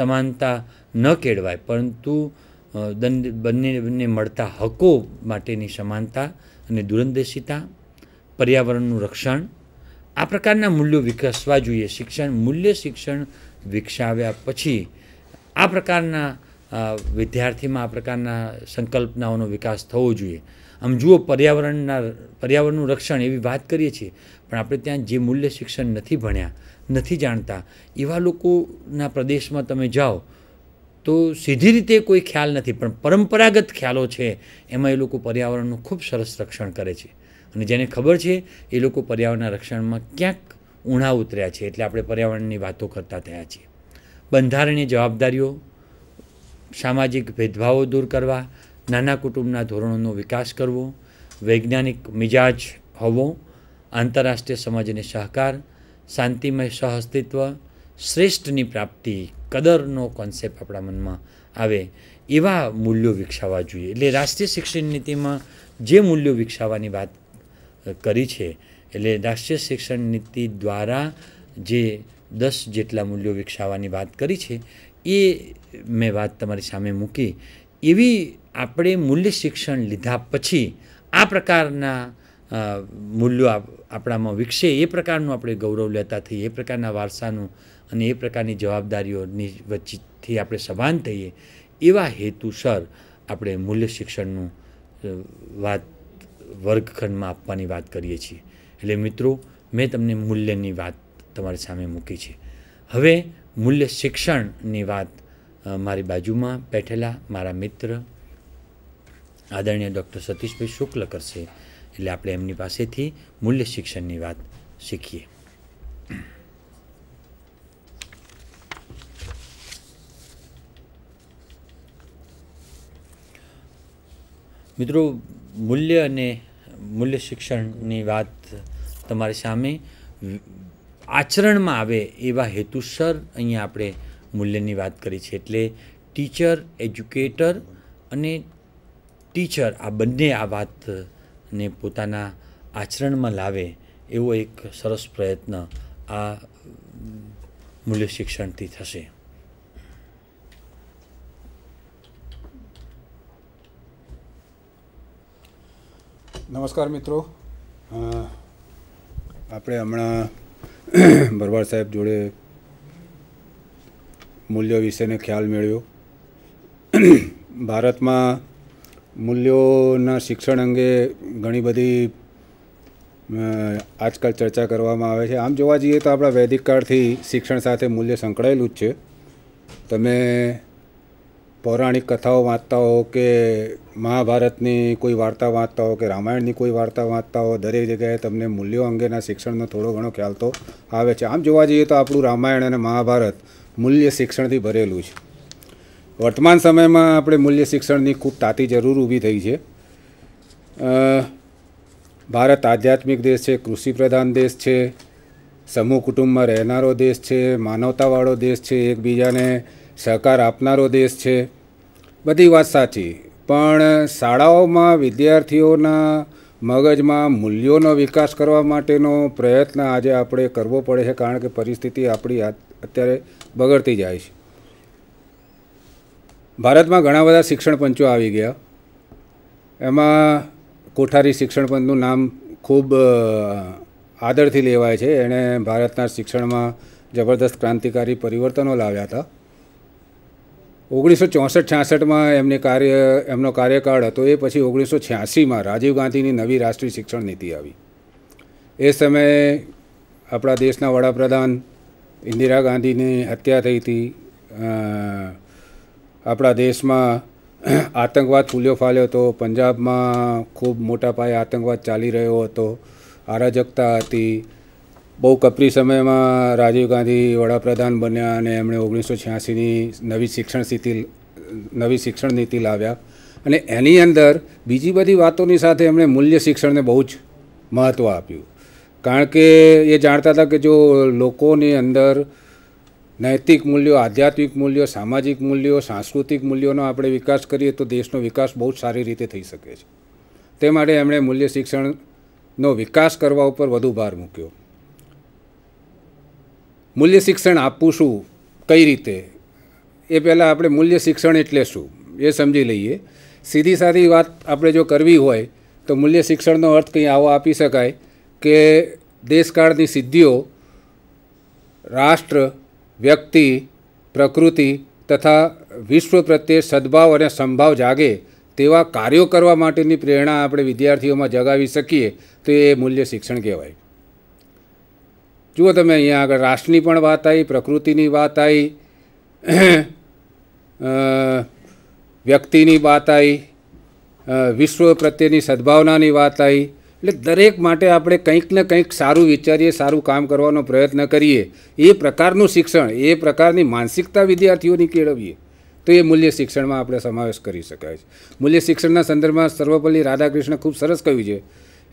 સમાનતા ન કેળવાય પરંતુ બંને બંને મળતા હકો માટેની સમાનતા અને દૂરંદેશિતા પર્યાવરણનું રક્ષણ આ પ્રકારના મૂલ્યો વિકસવા જોઈએ શિક્ષણ મૂલ્ય શિક્ષણ વિકસાવ્યા પછી આ પ્રકારના વિદ્યાર્થીમાં આ પ્રકારના સંકલ્પનાઓનો વિકાસ થવો જોઈએ આમ જુઓ પર્યાવરણના પર્યાવરણનું રક્ષણ એવી વાત કરીએ છીએ પણ આપણે ત્યાં જે મૂલ્ય શિક્ષણ નથી ભણ્યા નથી જાણતા એવા લોકોના પ્રદેશમાં તમે જાઓ તો સીધી રીતે કોઈ ખ્યાલ નથી પણ પરંપરાગત ખ્યાલો છે એમાં એ લોકો પર્યાવરણનું ખૂબ સરસ રક્ષણ કરે છે અને જેને ખબર છે એ લોકો પર્યાવરણના રક્ષણમાં ક્યાંક ઊણા ઉતર્યા છે એટલે આપણે પર્યાવરણની વાતો કરતા થયા છીએ બંધારણીય જવાબદારીઓ સામાજિક ભેદભાવો દૂર કરવા નાના કુટુંબના ધોરણોનો વિકાસ કરવો વૈજ્ઞાનિક મિજાજ હોવો આંતરરાષ્ટ્રીય સમાજને સહકાર શાંતિમય સહઅસ્તિત્વ શ્રેષ્ઠની પ્રાપ્તિ કદરનો કોન્સેપ્ટ આપણા મનમાં આવે એવા મૂલ્યો વિકસાવવા જોઈએ એટલે રાષ્ટ્રીય શિક્ષણ નીતિમાં જે મૂલ્યો વિકસાવવાની વાત કરી છે એટલે રાષ્ટ્રીય શિક્ષણ નીતિ દ્વારા જે દસ જેટલા મૂલ્યો વિકસાવવાની વાત કરી છે એ મેં વાત તમારી સામે મૂકી એવી આપણે મૂલ્ય શિક્ષણ લીધા પછી આ પ્રકારના મૂલ્યો આપણામાં વિકસે એ પ્રકારનું આપણે ગૌરવ લેતા થઈએ એ પ્રકારના વારસાનું અને એ પ્રકારની જવાબદારીઓની વચ્ચેથી આપણે સભાન થઈએ એવા હેતુસર આપણે મૂલ્ય શિક્ષણનું વાત વર્ગખંડમાં આપવાની વાત કરીએ છીએ એટલે મિત્રો મેં તમને મૂલ્યની વાત તમારી સામે મૂકી છે હવે મૂલ્ય શિક્ષણની વાત મારી બાજુમાં બેઠેલા મારા મિત્ર આદરણીય ડૉક્ટર સતીશભાઈ શુક્લ કરશે એટલે આપણે એમની પાસેથી મૂલ્ય શિક્ષણની વાત શીખીએ મિત્રો મૂલ્ય અને મૂલ્ય શિક્ષણની વાત તમારી સામે આચરણમાં આવે એવા હેતુસર અહીંયા આપણે મૂલ્યની વાત કરી છે એટલે ટીચર એજ્યુકેટર અને ટીચર આ બંને આ વાત ને પોતાના આચરણમાં લાવે એવો એક સરસ પ્રયત્ન આ મૂલ્ય શિક્ષણથી થશે નમસ્કાર મિત્રો આપણે હમણાં ભરવાડ સાહેબ જોડે મૂલ્ય વિશેને ખ્યાલ મેળવ્યો ભારતમાં મૂલ્યોના શિક્ષણ અંગે ઘણી બધી આજકાલ ચર્ચા કરવામાં આવે છે આમ જોવા જઈએ તો આપણા વૈદિક કાળથી શિક્ષણ સાથે મૂલ્ય સંકળાયેલું જ છે તમે પૌરાણિક કથાઓ વાંચતા હો કે મહાભારતની કોઈ વાર્તા વાંચતા હો કે રામાયણની કોઈ વાર્તા વાંચતા હો દરેક જગ્યાએ તમને મૂલ્યો અંગેના શિક્ષણનો થોડો ઘણો ખ્યાલ તો આવે છે આમ જોવા જઈએ તો આપણું રામાયણ અને મહાભારત મૂલ્ય શિક્ષણથી ભરેલું છે વર્તમાન સમયમાં આપણે મૂલ્ય શિક્ષણની ખૂબ તાતી જરૂર ઊભી થઈ છે ભારત આધ્યાત્મિક દેશ છે કૃષિપ્રધાન દેશ છે સમૂહ કુટુંબમાં રહેનારો દેશ છે માનવતાવાળો દેશ છે એકબીજાને સહકાર આપનારો દેશ છે બધી વાત સાચી પણ શાળાઓમાં વિદ્યાર્થીઓના મગજમાં મૂલ્યોનો વિકાસ કરવા માટેનો પ્રયત્ન આજે આપણે કરવો પડે છે કારણ કે પરિસ્થિતિ આપણી અત્યારે બગડતી જાય છે ભારતમાં ઘણા બધા શિક્ષણ પંચો આવી ગયા એમાં કોઠારી શિક્ષણ પંચનું નામ ખૂબ આદરથી લેવાય છે એણે ભારતના શિક્ષણમાં જબરદસ્ત ક્રાંતિકારી પરિવર્તનો લાવ્યા હતા ઓગણીસો ચોસઠ છાસઠમાં એમને કાર્ય એમનો કાર્યકાળ હતો એ પછી ઓગણીસો છ્યાસીમાં રાજીવ ગાંધીની નવી રાષ્ટ્રીય શિક્ષણ નીતિ આવી એ સમયે આપણા દેશના વડાપ્રધાન ઇન્દિરા ગાંધીની હત્યા થઈ હતી આપણા દેશમાં આતંકવાદ ફૂલ્યો ફાલ્યો હતો પંજાબમાં ખૂબ મોટા પાયે આતંકવાદ ચાલી રહ્યો હતો અરાજકતા હતી બહુ કપરી સમયમાં રાજીવ ગાંધી વડાપ્રધાન બન્યા અને એમણે ઓગણીસો છ્યાસીની નવી શિક્ષણ સ્થિતિ નવી શિક્ષણ નીતિ લાવ્યા અને એની અંદર બીજી બધી વાતોની સાથે એમણે મૂલ્ય શિક્ષણને બહુ જ મહત્ત્વ આપ્યું કારણ કે એ જાણતા હતા કે જો લોકોની અંદર નૈતિક મૂલ્યો આધ્યાત્મિક મૂલ્યો સામાજિક મૂલ્યો સાંસ્કૃતિક મૂલ્યોનો આપણે વિકાસ કરીએ તો દેશનો વિકાસ બહુ સારી રીતે થઈ શકે છે તે માટે એમણે મૂલ્ય શિક્ષણનો વિકાસ કરવા ઉપર વધુ ભાર મૂક્યો મૂલ્ય શિક્ષણ આપવું શું કઈ રીતે એ પહેલાં આપણે મૂલ્ય શિક્ષણ એટલે શું એ સમજી લઈએ સીધી સાદી વાત આપણે જો કરવી હોય તો મૂલ્ય શિક્ષણનો અર્થ કંઈ આવો આપી શકાય કે દેશકાળની સિદ્ધિઓ રાષ્ટ્ર વ્યક્તિ પ્રકૃતિ તથા વિશ્વ પ્રત્યે સદભાવ અને સંભાવ જાગે તેવા કાર્યો કરવા માટેની પ્રેરણા આપણે વિદ્યાર્થીઓમાં જગાવી શકીએ તો એ મૂલ્ય શિક્ષણ કહેવાય જુઓ તમે અહીંયા આગળ રાષ્ટ્રની પણ વાત આવી પ્રકૃતિની વાત આવી વ્યક્તિની વાત આવી વિશ્વ પ્રત્યેની સદભાવનાની વાત આવી એટલે દરેક માટે આપણે કંઈક ને કંઈક સારું વિચારીએ સારું કામ કરવાનો પ્રયત્ન કરીએ એ પ્રકારનું શિક્ષણ એ પ્રકારની માનસિકતા વિદ્યાર્થીઓની કેળવીએ તો એ મૂલ્ય શિક્ષણમાં આપણે સમાવેશ કરી શકાય છે મૂલ્ય શિક્ષણના સંદર્ભમાં સર્વપલ્લી રાધાકૃષ્ણ ખૂબ સરસ કહ્યું છે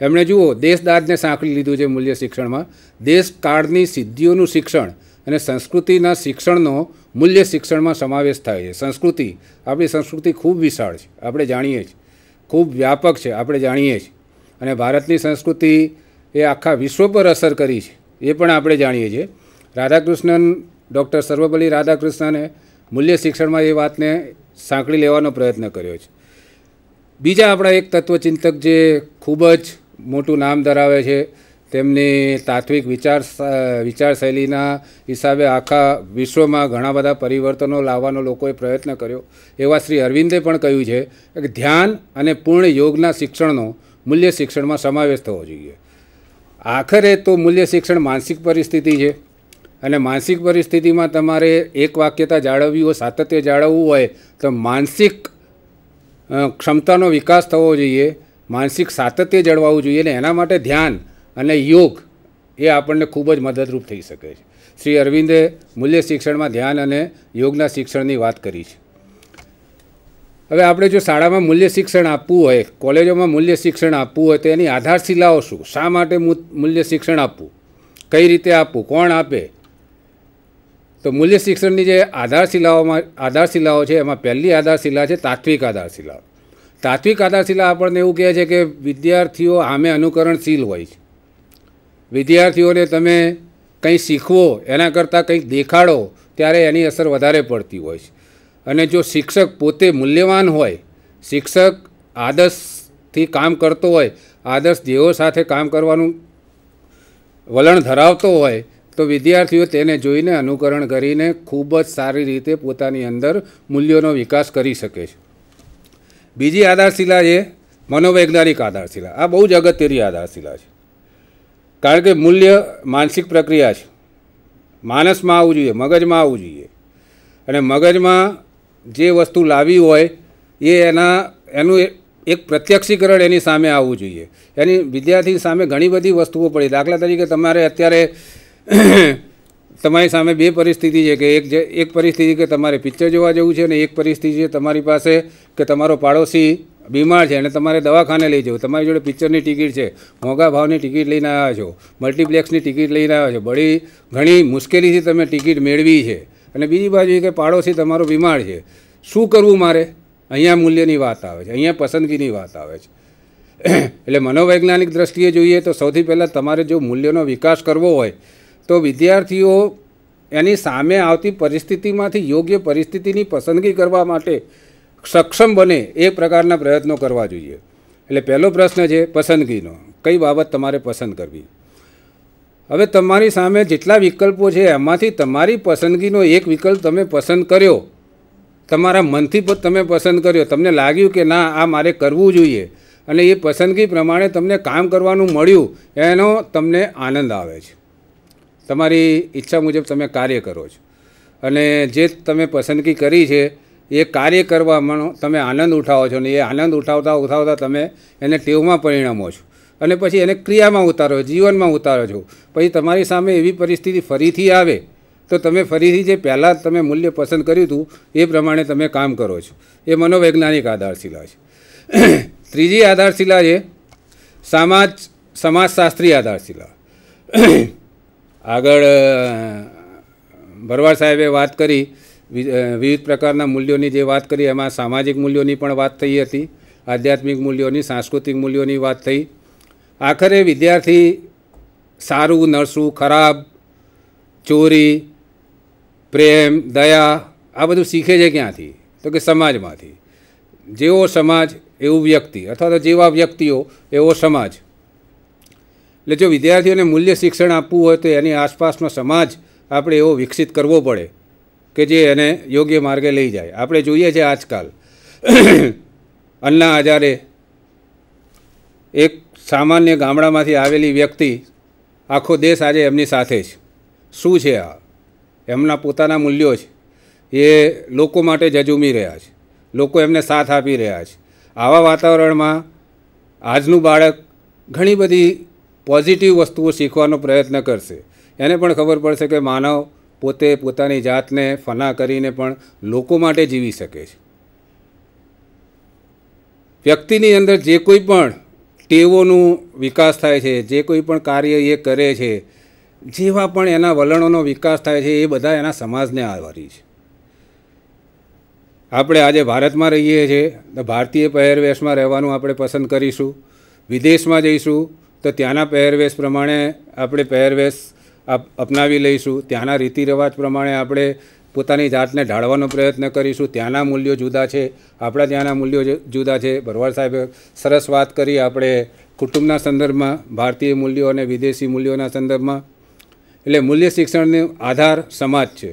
એમણે જુઓ દેશદાદને સાંકળી લીધું છે મૂલ્ય શિક્ષણમાં દેશકાળની સિદ્ધિઓનું શિક્ષણ અને સંસ્કૃતિના શિક્ષણનો મૂલ્ય શિક્ષણમાં સમાવેશ થાય છે સંસ્કૃતિ આપણી સંસ્કૃતિ ખૂબ વિશાળ છે આપણે જાણીએ છીએ ખૂબ વ્યાપક છે આપણે જાણીએ છીએ અને ભારતની સંસ્કૃતિ એ આખા વિશ્વ પર અસર કરી છે એ પણ આપણે જાણીએ છીએ રાધાકૃષ્ણન ડૉક્ટર સર્વપલ્લી રાધાકૃષ્ણને મૂલ્ય શિક્ષણમાં એ વાતને સાંકળી લેવાનો પ્રયત્ન કર્યો છે બીજા આપણા એક તત્વચિંતક જે ખૂબ જ મોટું નામ ધરાવે છે તેમની તાત્વિક વિચાર વિચારશૈલીના હિસાબે આખા વિશ્વમાં ઘણા બધા પરિવર્તનો લાવવાનો લોકોએ પ્રયત્ન કર્યો એવા શ્રી અરવિંદે પણ કહ્યું છે કે ધ્યાન અને પૂર્ણ યોગના શિક્ષણનો મૂલ્ય શિક્ષણમાં સમાવેશ થવો જોઈએ આખરે તો મૂલ્ય શિક્ષણ માનસિક પરિસ્થિતિ છે અને માનસિક પરિસ્થિતિમાં તમારે એક વાક્યતા જાળવવી હોય સાતત્ય જાળવવું હોય તો માનસિક ક્ષમતાનો વિકાસ થવો જોઈએ માનસિક સાતત્ય જળવાવું જોઈએ અને એના માટે ધ્યાન અને યોગ એ આપણને ખૂબ જ મદદરૂપ થઈ શકે છે શ્રી અરવિંદે મૂલ્ય શિક્ષણમાં ધ્યાન અને યોગના શિક્ષણની વાત કરી છે હવે આપણે જો શાળામાં મૂલ્ય શિક્ષણ આપવું હોય કોલેજોમાં મૂલ્ય શિક્ષણ આપવું હોય તો એની આધારશિલાઓ શું શા માટે મૂલ્ય શિક્ષણ આપવું કઈ રીતે આપવું કોણ આપે તો મૂલ્ય શિક્ષણની જે આધારશિલાઓમાં આધારશિલાઓ છે એમાં પહેલી આધારશિલા છે તાત્વિક આધારશિલા તાત્વિક આધારશિલા આપણને એવું કહે છે કે વિદ્યાર્થીઓ આમે અનુકરણશીલ હોય છે વિદ્યાર્થીઓને તમે કંઈ શીખવો એના કરતાં કંઈક દેખાડો ત્યારે એની અસર વધારે પડતી હોય છે અને જો શિક્ષક પોતે મૂલ્યવાન હોય શિક્ષક આદર્શથી કામ કરતો હોય આદર્શ દેવો સાથે કામ કરવાનું વલણ ધરાવતો હોય તો વિદ્યાર્થીઓ તેને જોઈને અનુકરણ કરીને ખૂબ જ સારી રીતે પોતાની અંદર મૂલ્યોનો વિકાસ કરી શકે છે બીજી આધારશિલા એ મનોવૈજ્ઞાનિક આધારશિલા આ બહુ જ અગત્યની આધારશિલા છે કારણ કે મૂલ્ય માનસિક પ્રક્રિયા છે માનસમાં આવવું જોઈએ મગજમાં આવવું જોઈએ અને મગજમાં જે વસ્તુ લાવી હોય એ એના એનું એક પ્રત્યક્ષીકરણ એની સામે આવવું જોઈએ એની વિદ્યાર્થી સામે ઘણી બધી વસ્તુઓ પડી દાખલા તરીકે તમારે અત્યારે તમારી સામે બે પરિસ્થિતિ છે કે એક જે એક પરિસ્થિતિ કે તમારે પિક્ચર જોવા જવું છે અને એક પરિસ્થિતિ છે તમારી પાસે કે તમારો પાડોશી બીમાર છે અને તમારે દવાખાને લઈ જવું તમારી જોડે પિક્ચરની ટિકિટ છે મોંઘા ભાવની ટિકિટ લઈને આવ્યા છો મલ્ટીપ્લેક્સની ટિકિટ લઈને આવ્યા છો બળી ઘણી મુશ્કેલીથી તમે ટિકિટ મેળવી છે અને બીજી બાજુ કે પાડોશી તમારો બીમાર છે શું કરવું મારે અહીંયા મૂલ્યની વાત આવે છે અહીંયા પસંદગીની વાત આવે છે એટલે મનોવૈજ્ઞાનિક દ્રષ્ટિએ જોઈએ તો સૌથી પહેલાં તમારે જો મૂલ્યનો વિકાસ કરવો હોય તો વિદ્યાર્થીઓ એની સામે આવતી પરિસ્થિતિમાંથી યોગ્ય પરિસ્થિતિની પસંદગી કરવા માટે સક્ષમ બને એ પ્રકારના પ્રયત્નો કરવા જોઈએ એટલે પહેલો પ્રશ્ન છે પસંદગીનો કઈ બાબત તમારે પસંદ કરવી હવે તમારી સામે જેટલા વિકલ્પો છે એમાંથી તમારી પસંદગીનો એક વિકલ્પ તમે પસંદ કર્યો તમારા મનથી પણ તમે પસંદ કર્યો તમને લાગ્યું કે ના આ મારે કરવું જોઈએ અને એ પસંદગી પ્રમાણે તમને કામ કરવાનું મળ્યું એનો તમને આનંદ આવે છે તમારી ઈચ્છા મુજબ તમે કાર્ય કરો છો અને જે તમે પસંદગી કરી છે એ કાર્ય કરવામાં તમે આનંદ ઉઠાવો છો અને એ આનંદ ઉઠાવતા ઉઠાવતા તમે એને ટેવમાં પરિણમો છો અને પછી એને ક્રિયામાં ઉતારો જીવનમાં ઉતારો છો પછી તમારી સામે એવી પરિસ્થિતિ ફરીથી આવે તો તમે ફરીથી જે પહેલાં તમે મૂલ્ય પસંદ કર્યું હતું એ પ્રમાણે તમે કામ કરો છો એ મનોવૈજ્ઞાનિક આધારશિલા છે ત્રીજી આધારશિલા છે સમાજ સમાજશાસ્ત્રી આધારશિલા આગળ ભરવાડ સાહેબે વાત કરી વિવિધ પ્રકારના મૂલ્યોની જે વાત કરી એમાં સામાજિક મૂલ્યોની પણ વાત થઈ હતી આધ્યાત્મિક મૂલ્યોની સાંસ્કૃતિક મૂલ્યોની વાત થઈ આખરે વિદ્યાર્થી સારું નરસું ખરાબ ચોરી પ્રેમ દયા આ બધું શીખે છે ક્યાંથી તો કે સમાજમાંથી જેવો સમાજ એવું વ્યક્તિ અથવા તો જેવા વ્યક્તિઓ એવો સમાજ એટલે જો વિદ્યાર્થીઓને મૂલ્ય શિક્ષણ આપવું હોય તો એની આસપાસનો સમાજ આપણે એવો વિકસિત કરવો પડે કે જે એને યોગ્ય માર્ગે લઈ જાય આપણે જોઈએ છીએ આજકાલ અન્ના હજારે એક સામાન્ય ગામડામાંથી આવેલી વ્યક્તિ આખો દેશ આજે એમની સાથે છે શું છે આ એમના પોતાના મૂલ્યો છે એ લોકો માટે જજુમી રહ્યા છે લોકો એમને સાથ આપી રહ્યા છે આવા વાતાવરણમાં આજનું બાળક ઘણી બધી પોઝિટિવ વસ્તુઓ શીખવાનો પ્રયત્ન કરશે એને પણ ખબર પડશે કે માનવ પોતે પોતાની જાતને ફના કરીને પણ લોકો માટે જીવી શકે છે વ્યક્તિની અંદર જે કોઈ પણ ટેવોનું વિકાસ થાય છે જે કોઈ પણ કાર્ય એ કરે છે જેવા પણ એના વલણોનો વિકાસ થાય છે એ બધા એના સમાજને આભારી છે આપણે આજે ભારતમાં રહીએ છીએ તો ભારતીય પહેરવેશમાં રહેવાનું આપણે પસંદ કરીશું વિદેશમાં જઈશું તો ત્યાંના પહેરવેશ પ્રમાણે આપણે પહેરવેશ અપનાવી લઈશું ત્યાંના રીતિ રિવાજ પ્રમાણે આપણે પોતાની જાતને ઢાળવાનો પ્રયત્ન કરીશું ત્યાંના મૂલ્યો જુદા છે આપણા ત્યાંના મૂલ્યો જુદા છે ભરવાડ સાહેબે સરસ વાત કરી આપણે કુટુંબના સંદર્ભમાં ભારતીય મૂલ્યો અને વિદેશી મૂલ્યોના સંદર્ભમાં એટલે મૂલ્ય શિક્ષણનો આધાર સમાજ છે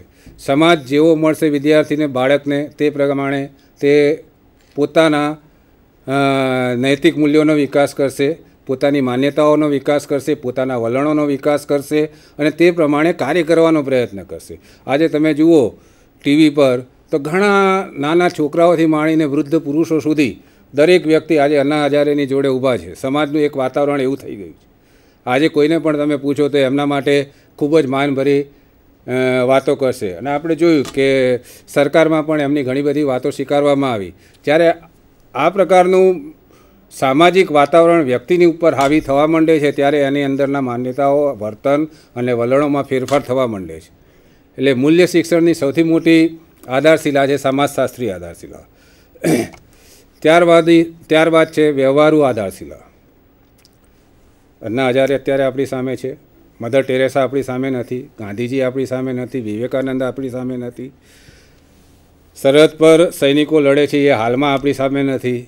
સમાજ જેવો મળશે વિદ્યાર્થીને બાળકને તે પ્રમાણે તે પોતાના નૈતિક મૂલ્યોનો વિકાસ કરશે પોતાની માન્યતાઓનો વિકાસ કરશે પોતાના વલણોનો વિકાસ કરશે અને તે પ્રમાણે કાર્ય કરવાનો પ્રયત્ન કરશે આજે તમે જુઓ ટીવી પર તો ઘણા નાના છોકરાઓથી માણીને વૃદ્ધ પુરુષો સુધી દરેક વ્યક્તિ આજે અન્ના હજારેની જોડે ઊભા છે સમાજનું એક વાતાવરણ એવું થઈ ગયું છે આજે કોઈને પણ તમે પૂછો તો એમના માટે ખૂબ જ માનભરી વાતો કરશે અને આપણે જોયું કે સરકારમાં પણ એમની ઘણી બધી વાતો સ્વીકારવામાં આવી જ્યારે આ પ્રકારનું સામાજિક વાતાવરણ વ્યક્તિની ઉપર હાવી થવા માંડે છે ત્યારે એની અંદરના માન્યતાઓ વર્તન અને વલણોમાં ફેરફાર થવા માંડે છે એટલે મૂલ્ય શિક્ષણની સૌથી મોટી આધારશિલા છે સમાજશાસ્ત્રી આધારશિલા ત્યારબાદ ત્યારબાદ છે વ્યવહારુ આધારશિલા અન્ના હજારે અત્યારે આપણી સામે છે મધર ટેરેસા આપણી સામે નથી ગાંધીજી આપણી સામે નથી વિવેકાનંદ આપણી સામે નથી સરહદ પર સૈનિકો લડે છે એ હાલમાં આપણી સામે નથી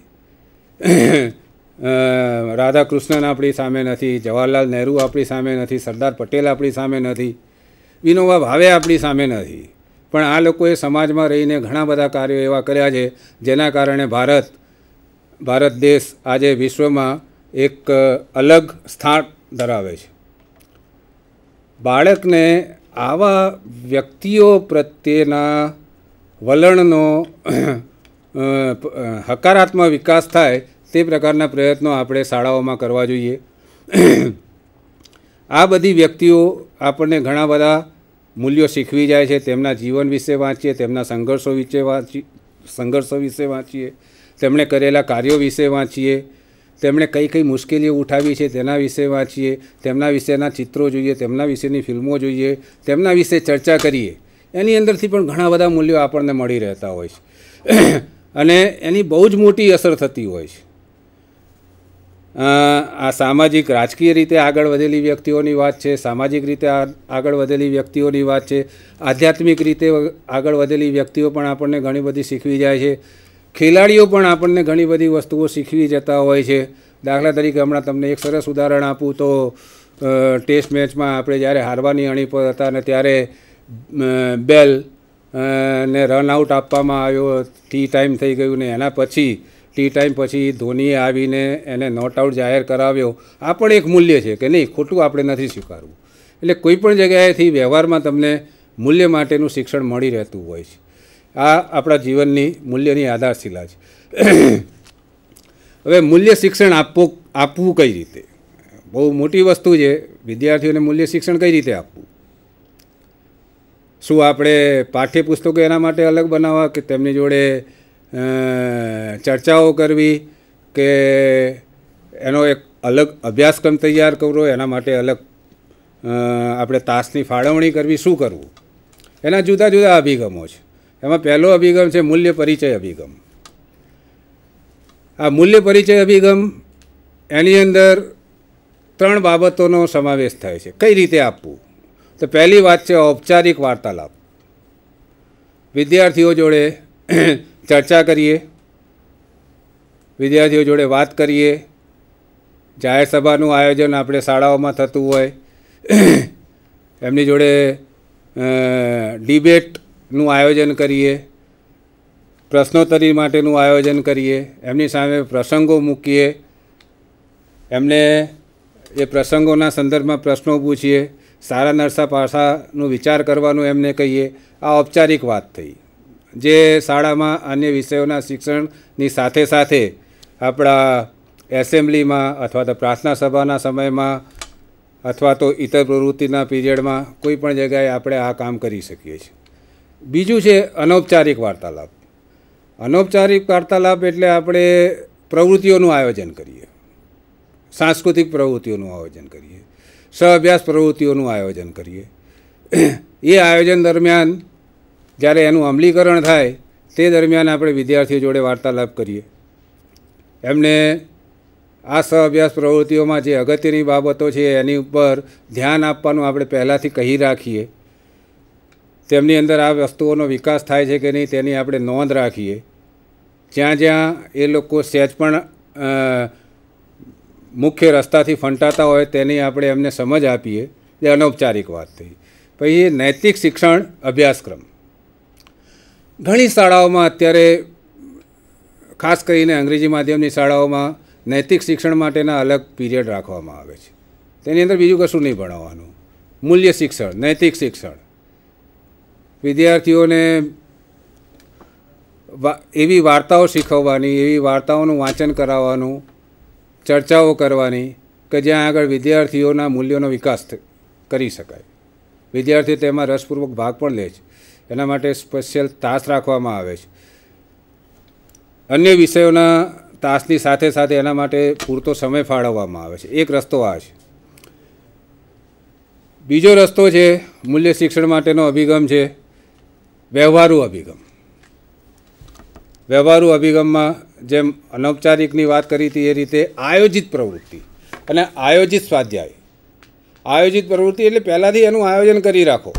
રાધાકૃષ્ણન આપણી સામે નથી જવાહરલાલ નહેરુ આપણી સામે નથી સરદાર પટેલ આપણી સામે નથી વિનોબા ભાવે આપણી સામે નથી પણ આ લોકોએ સમાજમાં રહીને ઘણા બધા કાર્યો એવા કર્યા છે જેના કારણે ભારત ભારત દેશ આજે વિશ્વમાં એક અલગ સ્થાન ધરાવે છે બાળકને આવા વ્યક્તિઓ પ્રત્યેના વલણનો હકારાત્મક વિકાસ થાય તે પ્રકારના પ્રયત્નો આપણે શાળાઓમાં કરવા જોઈએ આ બધી વ્યક્તિઓ આપણને ઘણા બધા મૂલ્યો શીખવી જાય છે તેમના જીવન વિશે વાંચીએ તેમના સંઘર્ષો વિશે વાંચી સંઘર્ષો વિશે વાંચીએ તેમણે કરેલા કાર્યો વિશે વાંચીએ તેમણે કઈ કઈ મુશ્કેલીઓ ઉઠાવી છે તેના વિશે વાંચીએ તેમના વિશેના ચિત્રો જોઈએ તેમના વિશેની ફિલ્મો જોઈએ તેમના વિશે ચર્ચા કરીએ એની અંદરથી પણ ઘણા બધા મૂલ્યો આપણને મળી રહેતા હોય છે અને એની બહુ જ મોટી અસર થતી હોય છે આ સામાજિક રાજકીય રીતે આગળ વધેલી વ્યક્તિઓની વાત છે સામાજિક રીતે આગળ વધેલી વ્યક્તિઓની વાત છે આધ્યાત્મિક રીતે આગળ વધેલી વ્યક્તિઓ પણ આપણને ઘણી બધી શીખવી જાય છે ખેલાડીઓ પણ આપણને ઘણી બધી વસ્તુઓ શીખવી જતા હોય છે દાખલા તરીકે હમણાં તમને એક સરસ ઉદાહરણ આપું તો ટેસ્ટ મેચમાં આપણે જ્યારે હારવાની અણી પર હતા ને ત્યારે બેલ ને રન આઉટ આપવામાં આવ્યો ટી ટાઈમ થઈ ગયું ને એના પછી ટી ટાઈમ પછી ધોનીએ આવીને એને નોટ આઉટ જાહેર કરાવ્યો આ પણ એક મૂલ્ય છે કે નહીં ખોટું આપણે નથી સ્વીકારવું એટલે કોઈ પણ જગ્યાએથી વ્યવહારમાં તમને મૂલ્ય માટેનું શિક્ષણ મળી રહેતું હોય છે આ આપણા જીવનની મૂલ્યની આધારશિલા છે હવે મૂલ્ય શિક્ષણ આપવું આપવું કઈ રીતે બહુ મોટી વસ્તુ છે વિદ્યાર્થીઓને મૂલ્ય શિક્ષણ કઈ રીતે આપવું શું આપણે પાઠ્યપુસ્તકો એના માટે અલગ બનાવવા કે તેમની જોડે ચર્ચાઓ કરવી કે એનો એક અલગ અભ્યાસક્રમ તૈયાર કરવો એના માટે અલગ આપણે તાસની ફાળવણી કરવી શું કરવું એના જુદા જુદા અભિગમો છે એમાં પહેલો અભિગમ છે મૂલ્ય પરિચય અભિગમ આ મૂલ્ય પરિચય અભિગમ એની અંદર ત્રણ બાબતોનો સમાવેશ થાય છે કઈ રીતે આપવું તો પહેલી વાત છે ઔપચારિક વાર્તાલાપ વિદ્યાર્થીઓ જોડે ચર્ચા કરીએ વિદ્યાર્થીઓ જોડે વાત કરીએ જાહેર સભાનું આયોજન આપણે શાળાઓમાં થતું હોય એમની જોડે ડિબેટનું આયોજન કરીએ પ્રશ્નોત્તરી માટેનું આયોજન કરીએ એમની સામે પ્રસંગો મૂકીએ એમને એ પ્રસંગોના સંદર્ભમાં પ્રશ્નો પૂછીએ સારા નરસા પાસાનો વિચાર કરવાનું એમને કહીએ આ ઔપચારિક વાત થઈ જે શાળામાં અન્ય વિષયોના શિક્ષણની સાથે સાથે આપણા એસેમ્બલીમાં અથવા તો પ્રાર્થના સભાના સમયમાં અથવા તો ઇતર પ્રવૃત્તિના પીરિયડમાં કોઈ પણ જગ્યાએ આપણે આ કામ કરી શકીએ છીએ બીજું છે અનૌપચારિક વાર્તાલાપ અનૌપચારિક વાર્તાલાપ એટલે આપણે પ્રવૃત્તિઓનું આયોજન કરીએ સાંસ્કૃતિક પ્રવૃત્તિઓનું આયોજન કરીએ સહઅભ્યાસ પ્રવૃત્તિઓનું આયોજન કરીએ એ આયોજન દરમિયાન જ્યારે એનું અમલીકરણ થાય તે દરમિયાન આપણે વિદ્યાર્થીઓ જોડે વાર્તાલાપ કરીએ એમને આ સહઅભ્યાસ પ્રવૃત્તિઓમાં જે અગત્યની બાબતો છે એની ઉપર ધ્યાન આપવાનું આપણે પહેલાંથી કહી રાખીએ તેમની અંદર આ વસ્તુઓનો વિકાસ થાય છે કે નહીં તેની આપણે નોંધ રાખીએ જ્યાં જ્યાં એ લોકો સહેજ પણ મુખ્ય રસ્તાથી ફંટાતા હોય તેની આપણે એમને સમજ આપીએ જે અનૌપચારિક વાત થઈ પછી નૈતિક શિક્ષણ અભ્યાસક્રમ ઘણી શાળાઓમાં અત્યારે ખાસ કરીને અંગ્રેજી માધ્યમની શાળાઓમાં નૈતિક શિક્ષણ માટેના અલગ પીરિયડ રાખવામાં આવે છે તેની અંદર બીજું કશું નહીં ભણાવવાનું મૂલ્ય શિક્ષણ નૈતિક શિક્ષણ વિદ્યાર્થીઓને એવી વાર્તાઓ શીખવવાની એવી વાર્તાઓનું વાંચન કરાવવાનું ચર્ચાઓ કરવાની કે જ્યાં આગળ વિદ્યાર્થીઓના મૂલ્યોનો વિકાસ કરી શકાય વિદ્યાર્થી તેમાં રસપૂર્વક ભાગ પણ લે છે એના માટે સ્પેશિયલ તાસ રાખવામાં આવે છે અન્ય વિષયોના તાસની સાથે સાથે એના માટે પૂરતો સમય ફાળવવામાં આવે છે એક રસ્તો આ છે બીજો રસ્તો છે મૂલ્ય શિક્ષણ માટેનો અભિગમ છે વ્યવહારુ અભિગમ વ્યવહારુ અભિગમમાં જેમ અનૌપચારિકની વાત કરી હતી એ રીતે આયોજિત પ્રવૃત્તિ અને આયોજિત સ્વાધ્યાય આયોજિત પ્રવૃત્તિ એટલે પહેલાંથી એનું આયોજન કરી રાખો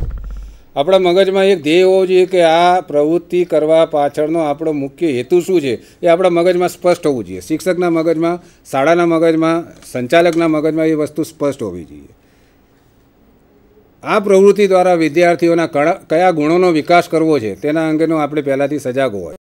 આપણા મગજમાં એક ધ્યેય હોવો જોઈએ કે આ પ્રવૃત્તિ કરવા પાછળનો આપણો મુખ્ય હેતુ શું છે એ આપણા મગજમાં સ્પષ્ટ હોવું જોઈએ શિક્ષકના મગજમાં શાળાના મગજમાં સંચાલકના મગજમાં એ વસ્તુ સ્પષ્ટ હોવી જોઈએ આ પ્રવૃત્તિ દ્વારા વિદ્યાર્થીઓના કયા ગુણોનો વિકાસ કરવો છે તેના અંગેનો આપણે પહેલાંથી સજાગ હોય